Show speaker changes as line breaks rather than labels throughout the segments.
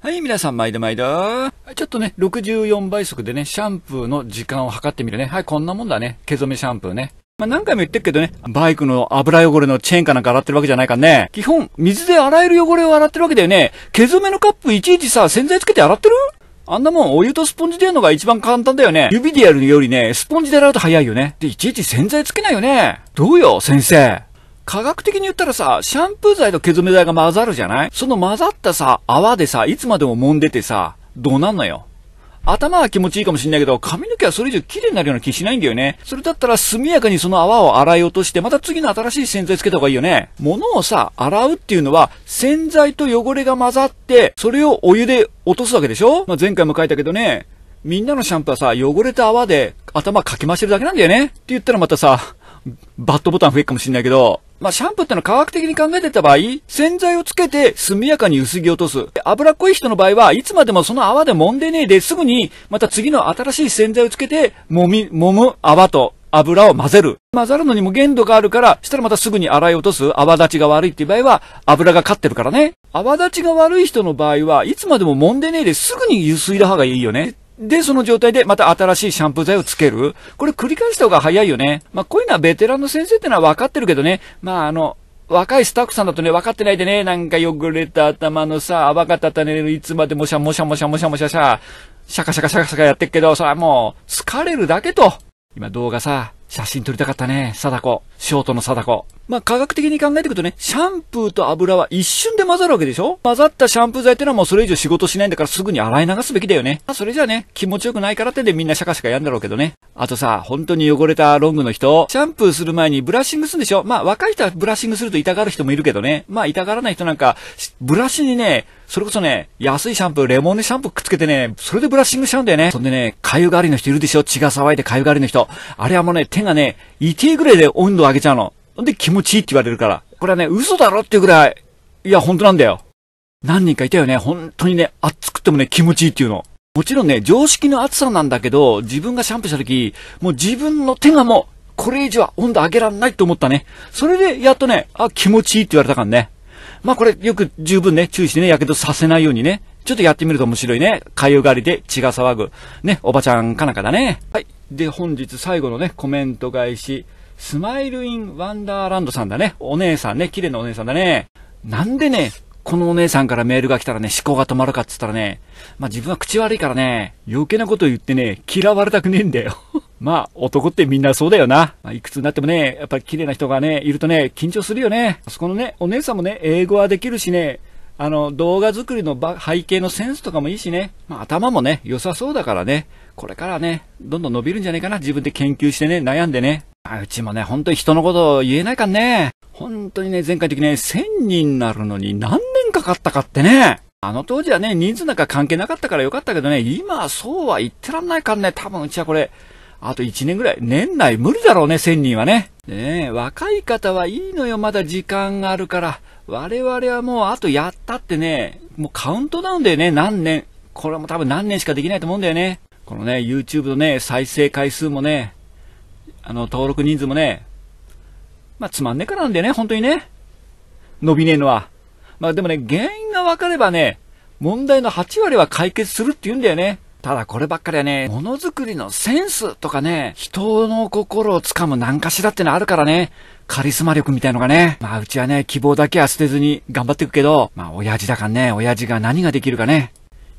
はい、皆さん、毎度毎度。ちょっとね、64倍速でね、シャンプーの時間を測ってみるね。はい、こんなもんだね。毛染めシャンプーね。まあ、何回も言ってるけどね、バイクの油汚れのチェーンかなんか洗ってるわけじゃないからね。基本、水で洗える汚れを洗ってるわけだよね。毛染めのカップいちいちさ、洗剤つけて洗ってるあんなもん、お湯とスポンジでやるのが一番簡単だよね。指でやるよりね、スポンジで洗うと早いよね。で、いちいち洗剤つけないよね。どうよ、先生。科学的に言ったらさ、シャンプー剤とケズメ剤が混ざるじゃないその混ざったさ、泡でさ、いつまでも揉んでてさ、どうなんのよ。頭は気持ちいいかもしんないけど、髪の毛はそれ以上綺麗になるような気しないんだよね。それだったら速やかにその泡を洗い落として、また次の新しい洗剤つけた方がいいよね。物をさ、洗うっていうのは、洗剤と汚れが混ざって、それをお湯で落とすわけでしょまあ、前回も書いたけどね、みんなのシャンプーはさ、汚れた泡で頭かき回してるだけなんだよね。って言ったらまたさ、バットボタン増えるかもしんないけど、まあ、シャンプーってのは科学的に考えてた場合、洗剤をつけて速やかに薄着落とす。油っこい人の場合はいつまでもその泡で揉んでねえですぐに、また次の新しい洗剤をつけて、揉み、揉む泡と油を混ぜる。混ざるのにも限度があるから、したらまたすぐに洗い落とす泡立ちが悪いっていう場合は、油が勝ってるからね。泡立ちが悪い人の場合は、いつまでも揉んでねえですぐにゆすいだ方がいいよね。で、その状態でまた新しいシャンプー剤をつける。これ繰り返した方が早いよね。まあ、こういうのはベテランの先生ってのは分かってるけどね。まあ、あの、若いスタッフさんだとね、分かってないでね、なんか汚れた頭のさ、泡が立たねる、いつまでもしゃもしゃもしゃもしゃもしゃしゃ、シャカシャカシャカシャカやってっけど、さ、もう、疲れるだけと。今動画さ、写真撮りたかったね、貞子。ショートの貞子。まあ、科学的に考えていくとね、シャンプーと油は一瞬で混ざるわけでしょ混ざったシャンプー剤ってのはもうそれ以上仕事しないんだからすぐに洗い流すべきだよね。それじゃあね、気持ちよくないからってでみんなシャカシャカやんだろうけどね。あとさ、本当に汚れたロングの人、シャンプーする前にブラッシングするんでしょまあ、若い人はブラッシングすると痛がる人もいるけどね。まあ、痛がらない人なんか、ブラシにね、それこそね、安いシャンプー、レモンでシャンプーくっつけてね、それでブラッシングしちゃうんだよね。そんでね、かゆがりの人いるでしょ血が騒いでかゆがりの人。あれはもうね、手がね、痛いぐらいで温度上げちゃうの。んで気持ちいいって言われるから。これはね、嘘だろっていうぐらい、いや、本当なんだよ。何人かいたよね。本当にね、暑くてもね、気持ちいいっていうの。もちろんね、常識の暑さなんだけど、自分がシャンプーした時、もう自分の手がもう、これ以上は温度上げらんないと思ったね。それで、やっとね、あ、気持ちいいって言われたからね。まあこれ、よく十分ね、注意してね、やけどさせないようにね。ちょっとやってみると面白いね。かゆがりで血が騒ぐ。ね、おばちゃんかなんかだね。はい。で、本日最後のね、コメント返し。スマイルインワンダーランドさんだね。お姉さんね、綺麗なお姉さんだね。なんでね、このお姉さんからメールが来たらね、思考が止まるかっつったらね、まあ自分は口悪いからね、余計なこと言ってね、嫌われたくねえんだよ。まあ、男ってみんなそうだよな。まあ、いくつになってもね、やっぱり綺麗な人がね、いるとね、緊張するよね。あそこのね、お姉さんもね、英語はできるしね、あの、動画作りの背景のセンスとかもいいしね、まあ、頭もね、良さそうだからね、これからね、どんどん伸びるんじゃないかな。自分で研究してね、悩んでね、うちもね、本当に人のこと言えないかんね。本当にね、前回的にね、1000人になるのに何年かかったかってね。あの当時はね、人数なんか関係なかったからよかったけどね、今そうは言ってらんないかんね、多分うちはこれ、あと1年ぐらい、年内無理だろうね、1000人はね。ね、若い方はいいのよ、まだ時間があるから。我々はもうあとやったってね、もうカウントダウンだよね、何年。これも多分何年しかできないと思うんだよね。このね、YouTube のね、再生回数もね、あの、登録人数もね、まあ、つまんねえからなんだよね、本当にね。伸びねえのは。まあ、でもね、原因が分かればね、問題の8割は解決するって言うんだよね。ただこればっかりはね、ものづくりのセンスとかね、人の心をつかむ何かしらってのあるからね、カリスマ力みたいのがね。まあうちはね、希望だけは捨てずに頑張っていくけど、まあ親父だからね、親父が何ができるかね。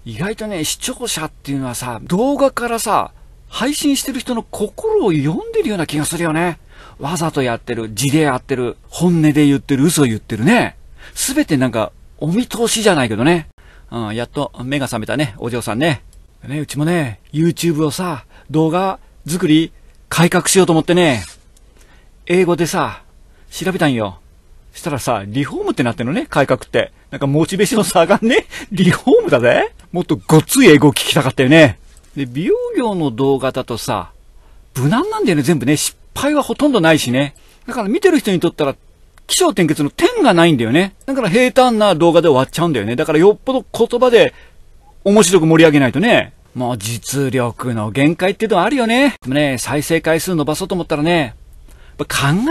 意外とね、視聴者っていうのはさ、動画からさ、配信してる人の心を読んでるような気がするよね。わざとやってる、字でやってる、本音で言ってる、嘘言ってるね。すべてなんか、お見通しじゃないけどね。うん、やっと目が覚めたね、お嬢さんね。ね、うちもね、YouTube をさ、動画作り、改革しようと思ってね、英語でさ、調べたんよ。したらさ、リフォームってなってんのね、改革って。なんかモチベーション下がんね。リフォームだぜもっとごっつい英語を聞きたかったよね。で、美容業の動画だとさ、無難なんだよね、全部ね。失敗はほとんどないしね。だから見てる人にとったら、気象転結の点がないんだよね。だから平坦な動画で終わっちゃうんだよね。だからよっぽど言葉で面白く盛り上げないとね。もう実力の限界っていうのはあるよね。でもね、再生回数伸ばそうと思ったらね、考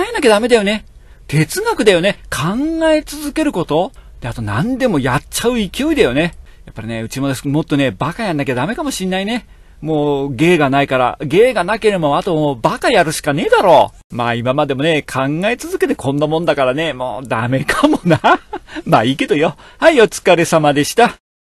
えなきゃダメだよね。哲学だよね。考え続けること。で、あと何でもやっちゃう勢いだよね。やっぱりね、うちももっとね、バカやんなきゃダメかもしんないね。もう、芸がないから、芸がなければ、あともう、バカやるしかねえだろう。まあ、今までもね、考え続けてこんなもんだからね、もう、ダメかもな。まあ、いいけどよ。はい、お疲れ様でした。